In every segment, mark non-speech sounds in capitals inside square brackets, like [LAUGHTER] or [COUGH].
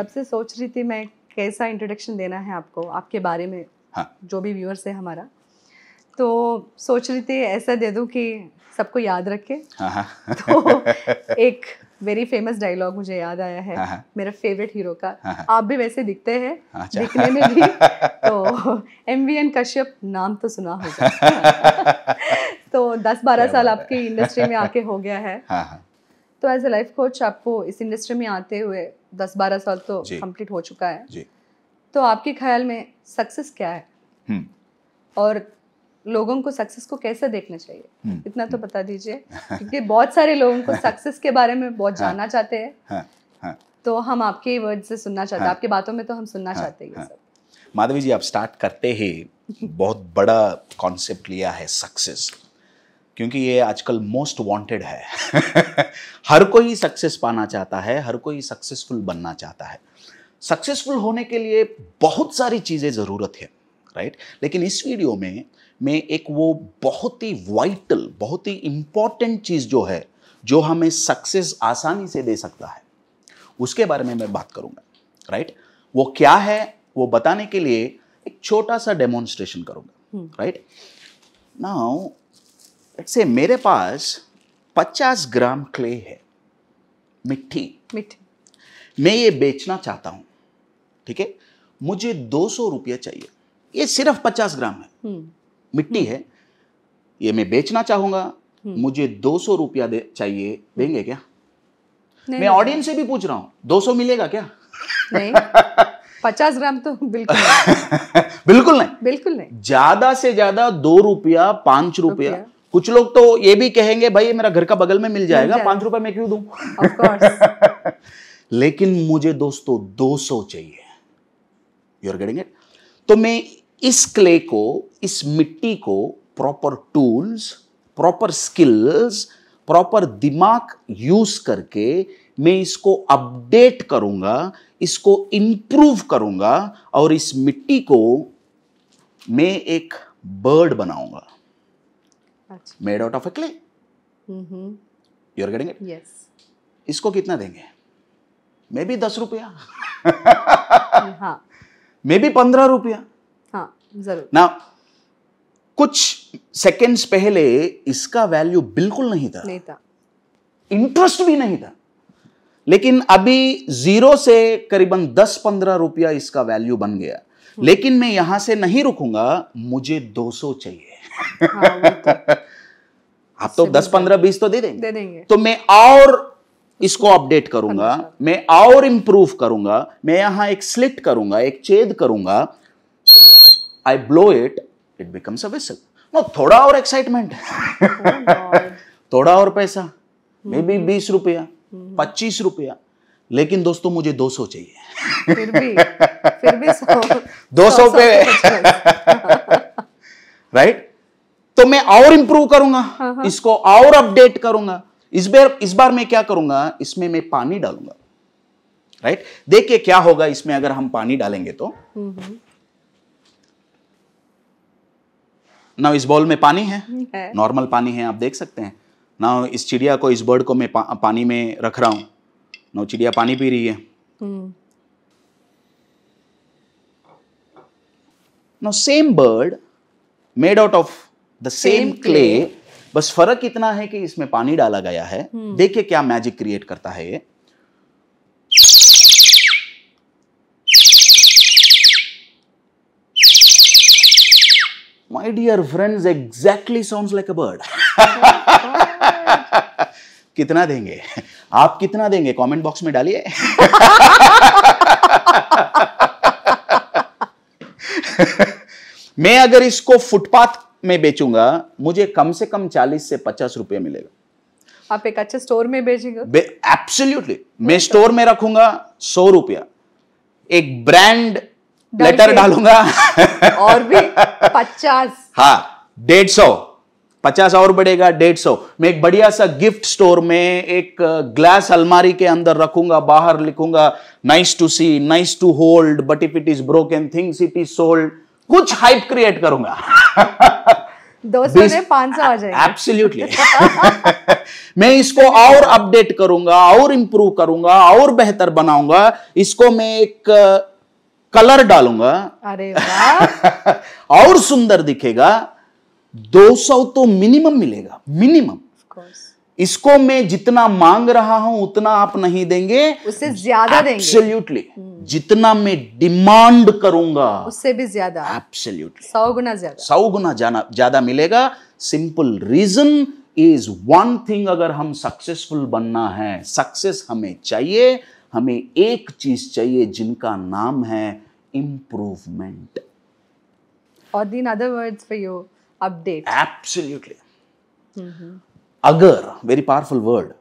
तब से सोच रही थी मैं कैसा इंट्रोडक्शन देना है आपको आपके बारे में हाँ. जो भी व्यूअर्स है हमारा तो सोच रही थी ऐसा दे दूँ कि सबको याद रखे हाँ, हाँ। तो एक वेरी फेमस डायलॉग मुझे याद आया है हाँ, मेरा फेवरेट हीरो का आप भी वैसे दिखते हैं अच्छा। दिखने में भी तो एम वी एन कश्यप नाम तो सुना होगा तो दस बारह साल आपकी इंडस्ट्री में आके हो गया है तो एज ए लाइफ कोच आपको इस इंडस्ट्री में आते हुए दस बारह साल तो कंप्लीट हो चुका है जी. तो आपके ख्याल में सक्सेस क्या है हम्म। और लोगों को सक्सेस को कैसे देखना चाहिए हम्म। इतना तो हम्म। बता दीजिए [LAUGHS] क्योंकि बहुत सारे लोगों को सक्सेस के बारे में बहुत हाँ। जानना चाहते हैं हाँ, हाँ। तो हम आपके वर्ड से सुनना चाहते हैं आपके बातों में तो हम सुनना चाहते हैं माधवी जी आप स्टार्ट करते ही [LAUGHS] बहुत बड़ा कॉन्सेप्ट लिया है सक्सेस क्योंकि ये आजकल मोस्ट वांटेड है [LAUGHS] हर कोई सक्सेस पाना चाहता है हर कोई सक्सेसफुल बनना चाहता है सक्सेसफुल होने के लिए बहुत सारी चीज़ें ज़रूरत है राइट लेकिन इस वीडियो में मैं एक वो बहुत ही वाइटल बहुत ही इम्पॉर्टेंट चीज़ जो है जो हमें सक्सेस आसानी से दे सकता है उसके बारे में मैं बात करूँगा राइट वो क्या है वो बताने के लिए एक छोटा सा डेमोन्स्ट्रेशन करूँगा राइट नाउ से मेरे पास 50 ग्राम क्ले है मिट्टी मिट्टी मैं ये बेचना चाहता हूं ठीक है मुझे दो सौ चाहिए ये सिर्फ 50 ग्राम है हम्म। मिट्टी है ये मैं बेचना चाहूंगा हम्म। मुझे दो सौ रुपया दे चाहिए देंगे क्या नहीं, मैं ऑडियंस से भी पूछ रहा हूं दो सौ मिलेगा क्या नहीं पचास ग्राम तो बिल्कुल [LAUGHS] नहीं। बिल्कुल नहीं बिल्कुल नहीं ज्यादा से ज्यादा दो रुपया पांच रुपया कुछ लोग तो ये भी कहेंगे भाई ये मेरा घर का बगल में मिल जाएगा पांच रुपए में क्यों दू [LAUGHS] लेकिन मुझे दोस्तों दो सौ चाहिए यूर गेटिंग इट तो मैं इस क्ले को इस मिट्टी को proper tools proper skills proper दिमाग यूज करके मैं इसको अपडेट करूंगा इसको इंप्रूव करूंगा और इस मिट्टी को मैं एक बर्ड बनाऊंगा made out of a clay you are getting it yes इसको कितना देंगे मे बी दस रुपया मे हाँ। बी पंद्रह रुपया हाँ, जरूर ना कुछ सेकेंड्स पहले इसका वैल्यू बिल्कुल नहीं था नहीं था इंटरेस्ट भी नहीं था लेकिन अभी जीरो से करीबन दस पंद्रह रुपया इसका वैल्यू बन गया हम्म। लेकिन मैं यहां से नहीं रुकूंगा मुझे दो सौ चाहिए हाँ, [LAUGHS] आप तो दस पंद्रह बीस तो दे देंगे दे देंगे तो मैं और इसको अपडेट अच्छा। करूंगा मैं और इम्प्रूव करूंगा मैं यहां एक स्लिट करूंगा एक छेद करूंगा I blow it it becomes a थोड़ा और एक्साइटमेंट oh, [LAUGHS] थोड़ा और पैसा मे हम्म। बी बीस रुपया हम्म। पच्चीस रुपया लेकिन दोस्तों मुझे दो सौ चाहिए फिर भी फिर भी [LAUGHS] दो सौ पे राइट तो तो मैं और इंप्रूव करूंगा हाँ, हाँ। इसको और अपडेट करूंगा इस बार इस बार मैं क्या करूंगा इसमें मैं पानी डालूंगा राइट देखिए क्या होगा इसमें अगर हम पानी डालेंगे तो ना इस बॉल में पानी है नॉर्मल पानी है आप देख सकते हैं ना इस चिड़िया को इस बर्ड को मैं पा, पानी में रख रहा हूं ना चिड़िया पानी पी रही है ना same bird made out of the same clay बस फर्क इतना है कि इसमें पानी डाला गया है हम्म। देखिए क्या मैजिक क्रिएट करता है ये my dear friends exactly sound like a bird कितना देंगे आप कितना देंगे कमेंट बॉक्स में डालिए [LAUGHS] मैं अगर इसको फुटपाथ में बेचूंगा मुझे कम से कम चालीस से पचास रुपये मिलेगा आप एक अच्छे स्टोर में बेचेंगे एब्सोल्युटली तो मैं स्टोर में रखूंगा सौ रुपया एक ब्रांड लेटर डालूंगा और भी पचास हाँ डेढ़ सौ पचास और बढ़ेगा डेढ़ सौ मैं एक बढ़िया सा गिफ्ट स्टोर में एक ग्लास अलमारी के अंदर रखूंगा बाहर लिखूंगा nice to see nice to hold but if it is broken things it is sold कुछ हाइप क्रिएट करूंगा दोस्त पांच सौ आ जाएगा एब्सोल्युटली [LAUGHS] मैं इसको और अपडेट करूंगा और इंप्रूव करूंगा और बेहतर बनाऊंगा इसको मैं एक कलर डालूंगा अरे [LAUGHS] और सुंदर दिखेगा 200 तो मिनिमम मिलेगा मिनिमम इसको मैं जितना मांग रहा हूं उतना आप नहीं देंगे उससे ज्यादा देंगे एब्सोल्युटली हम्म। जितना मैं डिमांड करूंगा उससे भी ज्यादा एब्सोल्युटली सौ गुना ज्यादा सौ गुना ज्यादा मिलेगा simple reason is one thing अगर हम सक्सेसफुल बनना है सक्सेस हमें चाहिए हमें एक चीज चाहिए जिनका नाम है इम्प्रूवमेंट और in other words for you update absolutely अगर वेरी पावरफुल वर्ड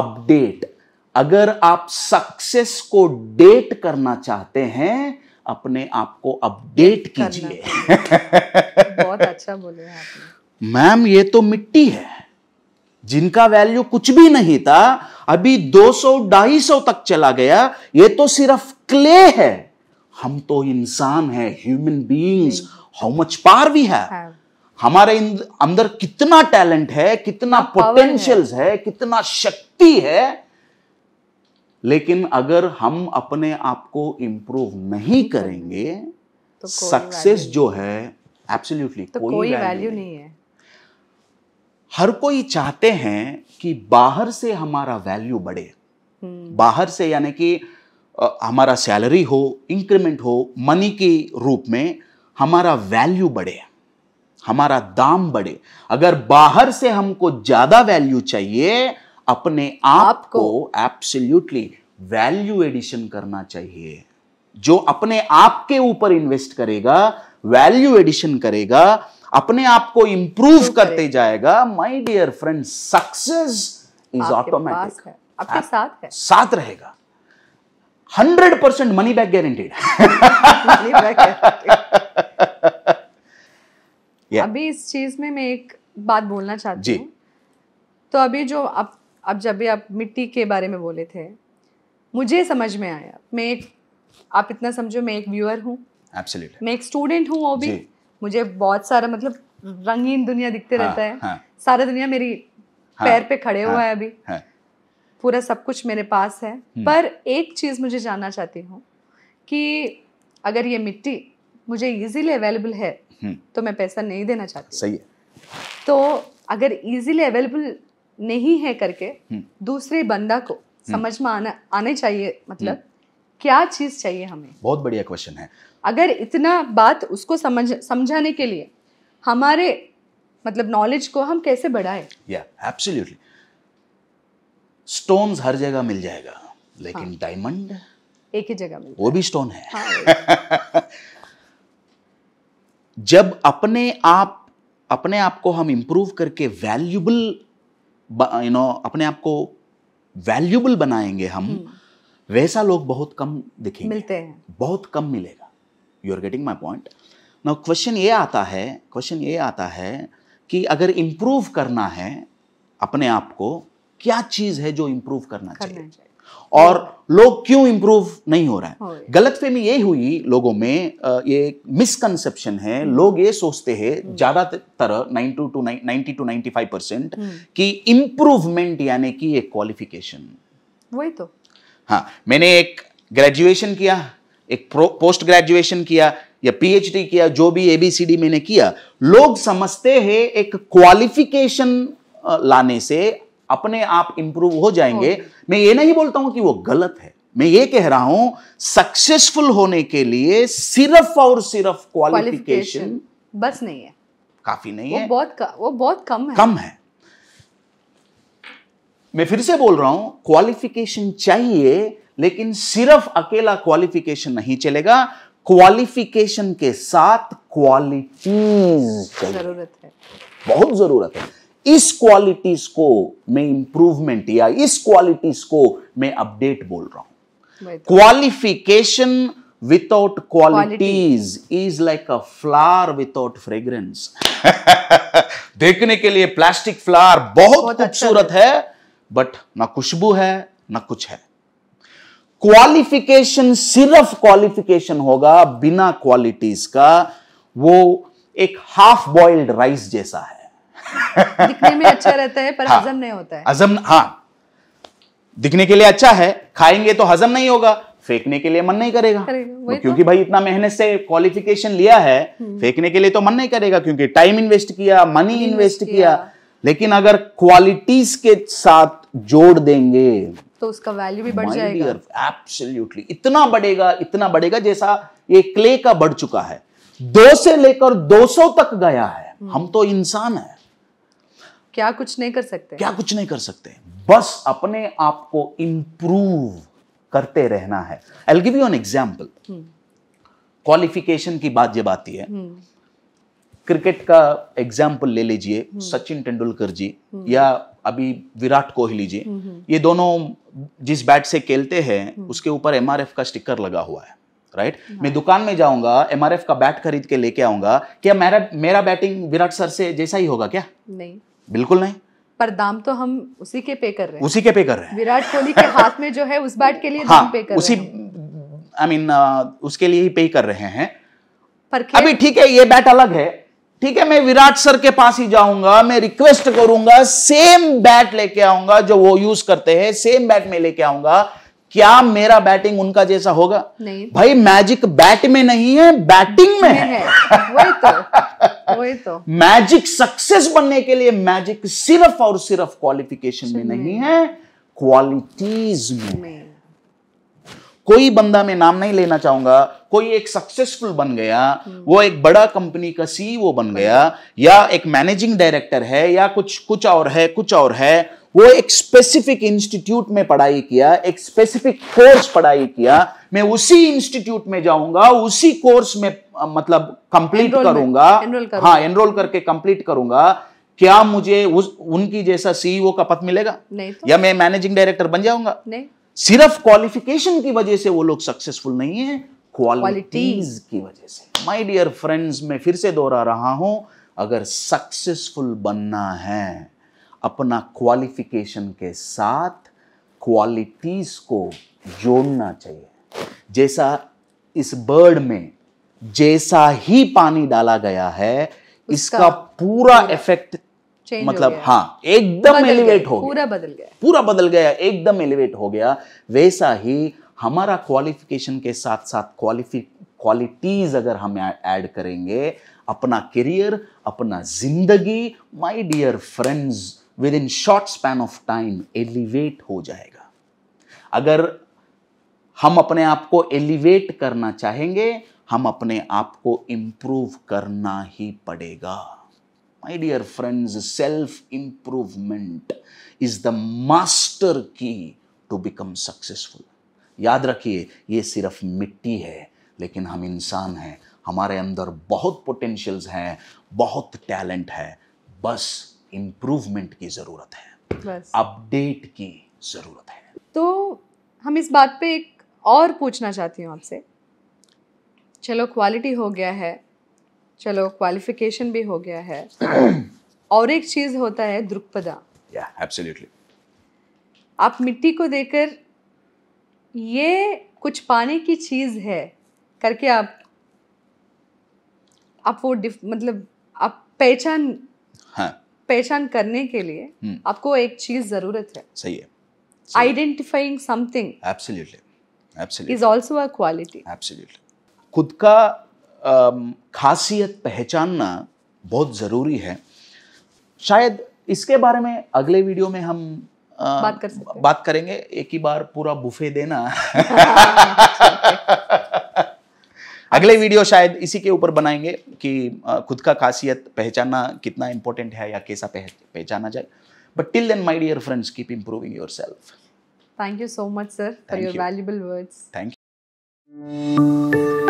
अपडेट अगर आप सक्सेस को डेट करना चाहते हैं अपने आप को अपडेट कीजिए बहुत अच्छा बोले आपने मैम ये तो मिट्टी है जिनका वैल्यू कुछ भी नहीं था अभी 200 250 तक चला गया ये तो सिर्फ क्ले है हम तो इंसान है human beings how much power we have हमारे अंदर कितना टैलेंट है कितना पोटेंशियल्स हाँ, है।, है कितना शक्ति है लेकिन अगर हम अपने आप को इंप्रूव नहीं तो करेंगे तो सक्सेस जो है एब्सोल्युटली तो कोई, कोई वैल्यू नहीं है हर कोई चाहते हैं कि बाहर से हमारा वैल्यू बढ़े हम्म। बाहर से यानी कि हमारा सैलरी हो इंक्रीमेंट हो मनी के रूप में हमारा वैल्यू बढ़े हमारा दाम बढ़े अगर बाहर से हमको ज्यादा वैल्यू चाहिए अपने आप को एप्सल्यूटली वैल्यू एडिशन करना चाहिए जो अपने आप के ऊपर इन्वेस्ट करेगा वैल्यू एडिशन करेगा अपने आप को इंप्रूव करते जाएगा my dear friend success is automatic आपके साथ है साथ रहेगा hundred percent money back guaranteed yeah. अभी इस चीज में मैं एक बात बोलना चाहती हूँ तो अभी जो आप अब जब भी आप मिट्टी के बारे में बोले थे मुझे समझ में आया मैं एक आप इतना समझो मैं एक व्यूअर हूँ मैं एक स्टूडेंट हूँ वो भी मुझे बहुत सारा मतलब रंगीन दुनिया दिखते हाँ, रहता है हाँ, सारा दुनिया मेरी हाँ, पैर पे खड़े हाँ, हुआ है अभी हाँ, पूरा सब कुछ मेरे पास है हम्म। पर एक चीज़ मुझे जानना चाहती हूँ कि अगर ये मिट्टी मुझे इजीली अवेलेबल है तो मैं पैसा नहीं देना चाहती सही है तो अगर इजीली अवेलेबल नहीं है करके हम्म। दूसरे बंदा को हम्म। समझ में आना आने चाहिए मतलब हम्म। क्या चीज़ चाहिए हमें बहुत बढ़िया क्वेश्चन है अगर इतना बात उसको समझ समझाने के लिए हमारे मतलब नॉलेज को हम कैसे बढ़ाएं या एब्सोल्युटली स्टोन्स हर जगह मिल जाएगा लेकिन डायमंड हाँ. एक ही जगह मिल वो भी स्टोन है हाँ. जब अपने आप अपने आप को हम इंप्रूव करके वैल्यूबल यू नो अपने आप को वैल्यूबल बनाएंगे हम हम्म। वैसा लोग बहुत कम दिखेंगे मिलते हैं बहुत कम मिलेगा you are getting my point now question ये आता है क्वेश्चन ये आता है कि अगर इम्प्रूव करना है अपने आप को क्या चीज़ है जो इम्प्रूव करना, करना चाहिए, चाहिए। और लोग क्यों इंप्रूव नहीं हो रहा है गलत फहमी ये हुई लोगों में ये मिसकनसेप्शन है हम्म। लोग ये सोचते हैं हम्म। ज्यादातर ninety two ninety two ninety five percent की इंप्रूवमेंट यानी कि एक क्वालिफिकेशन वही तो हाँ मैंने एक ग्रेजुएशन किया एक पोस्ट ग्रेजुएशन किया या पीएचडी किया जो भी एबीसीडी मैंने किया लोग समझते हैं एक क्वालिफिकेशन लाने से अपने आप इंप्रूव हो जाएंगे मैं ये नहीं बोलता हूं कि वो गलत है मैं ये कह रहा हूं सक्सेसफुल होने के लिए सिर्फ और सिर्फ क्वालिफिकेशन बस नहीं है काफी नहीं वो है बहुत वो बहुत कम है कम है मैं फिर से बोल रहा हूं क्वालिफिकेशन चाहिए लेकिन सिर्फ अकेला क्वालिफिकेशन नहीं चलेगा क्वालिफिकेशन के साथ क्वालिटी जरूरत है बहुत जरूरत है इस क्वालिटीज को मैं इंप्रूवमेंट या इस क्वालिटीज को मैं अपडेट बोल रहा हूं qualification without qualities is like a flower without fragrance देखने के लिए प्लास्टिक फ्लावर बहुत अच्छा खूबसूरत अच्छा है बट ना खुशबू है ना कुछ है क्वालिफिकेशन सिर्फ क्वालिफिकेशन होगा बिना क्वालिटीज का वो एक हाफ बॉइल्ड राइस जैसा है [LAUGHS] दिखने में अच्छा रहता है पर हाँ, हजम नहीं होता है हजम हाँ दिखने के लिए अच्छा है खाएंगे तो हजम नहीं होगा फेंकने के लिए मन नहीं करेगा तो क्योंकि तो? भाई इतना मेहनत से क्वालिफिकेशन लिया है हम्म। फेंकने के लिए तो मन नहीं करेगा क्योंकि टाइम इन्वेस्ट किया मनी इन्वेस्ट किया लेकिन अगर क्वालिटीज के साथ जोड़ देंगे तो उसका वैल्यू भी बढ़ जाएगा एब्सोल्युटली इतना बढ़ेगा इतना बढ़ेगा जैसा ये क्ले का बढ़ चुका है दो से लेकर सौ तक गया है हम्म। हम तो इंसान है क्या कुछ नहीं कर सकते क्या कुछ नहीं कर सकते बस अपने आप को इंप्रूव करते रहना है I give you an example qualification की बात जब आती है क्रिकेट हम्म। का एग्जाम्पल ले लीजिए हम्म। सचिन तेंदुलकर जी हम्म। या अभी विराट कोहली जी ये दोनों जिस बैट से खेलते हैं उसके ऊपर एम का स्टिकर लगा हुआ है राइट हाँ। मैं दुकान में जाऊंगा एमआरएफ का बैट खरीद के लेके आऊंगा क्या मेरा मेरा बैटिंग विराट सर से जैसा ही होगा क्या नहीं बिल्कुल नहीं पर दाम तो हम उसी के पे कर रहे हैं उसी के पे कर रहे हैं विराट कोहली के [LAUGHS] हाथ में जो है उस बैट के लिए हाँ, दाम पे कर उसी आई मीन I mean, उसके लिए ही पे कर रहे हैं पर अभी ठीक है ये बैट अलग है ठीक है मैं विराट सर के पास ही जाऊंगा मैं रिक्वेस्ट करूंगा सेम बैट लेके आऊंगा जो वो यूज करते हैं सेम बैट में लेके आऊंगा क्या मेरा बैटिंग उनका जैसा होगा नहीं भाई मैजिक बैट में नहीं है बैटिंग में है, है। वही तो [LAUGHS] तो मैजिक सक्सेस बनने के लिए मैजिक सिर्फ और सिर्फ क्वालिफिकेशन में नहीं है क्वालिटीज में, में। कोई बंदा मैं नाम नहीं लेना चाहूंगा कोई एक सक्सेसफुल बन गया वो एक बड़ा कंपनी का सीईओ e बन गया या एक मैनेजिंग डायरेक्टर है या कुछ कुछ और है कुछ और है वो एक स्पेसिफिक इंस्टीट्यूट में पढ़ाई किया एक स्पेसिफिक कोर्स पढ़ाई किया मैं उसी इंस्टीट्यूट में जाऊंगा उसी कोर्स में मतलब कंप्लीट करूंगा हाँ एनरोल करके कंप्लीट करूंगा क्या मुझे उस उनकी जैसा सीईओ e का पद मिलेगा नहीं तो। या मैं मैनेजिंग डायरेक्टर बन जाऊंगा सिर्फ क्वालिफिकेशन की वजह से वो लोग सक्सेसफुल नहीं है क्वालिटीज की वजह से माय डियर फ्रेंड्स मैं फिर से दोहरा रहा हूं अगर सक्सेसफुल बनना है अपना क्वालिफिकेशन के साथ क्वालिटीज को जोड़ना चाहिए जैसा इस बर्ड में जैसा ही पानी डाला गया है इसका पूरा इफेक्ट मतलब हाँ एकदम एलिवेट हो गया पूरा बदल गया पूरा बदल गया एकदम एलिवेट हो गया वैसा ही हमारा क्वालिफिकेशन के साथ साथ क्वालिफिक क्वालिटीज अगर हम ऐड करेंगे अपना करियर अपना जिंदगी my dear friends within short span of time elevate हो जाएगा अगर हम अपने आप को एलिवेट करना चाहेंगे हम अपने आप को इम्प्रूव करना ही पड़ेगा my dear friends self improvement is the master key to become successful याद रखिए ये सिर्फ मिट्टी है लेकिन हम इंसान हैं हमारे अंदर बहुत पोटेंशियल्स हैं बहुत टैलेंट है बस इम्प्रूवमेंट की ज़रूरत है अपडेट की ज़रूरत है तो हम इस बात पे एक और पूछना चाहती हूँ आपसे चलो क्वालिटी हो गया है चलो क्वालिफिकेशन भी हो गया है [CLEARS THROAT] और एक चीज़ होता है द्रुपदा एब्सोल्युटली yeah, आप मिट्टी को देकर ये कुछ पाने की चीज़ है करके आप आप वो मतलब आप पहचान हाँ पहचान करने के लिए hmm. आपको एक चीज़ ज़रूरत है सही है identifying something absolutely is also a quality absolutely खुद का खासियत पहचानना बहुत ज़रूरी है शायद इसके बारे में अगले वीडियो में हम आ, बात कर सकते बात करेंगे एक ही बार पूरा बुफे देना अगले वीडियो शायद इसी के ऊपर बनाएंगे कि खुद का खासियत पहचानना कितना इंपॉर्टेंट है या कैसा पहचाना जाए but till then my dear friends keep improving yourself Thank you so much, sir, for Thank your you. valuable words. Thank you.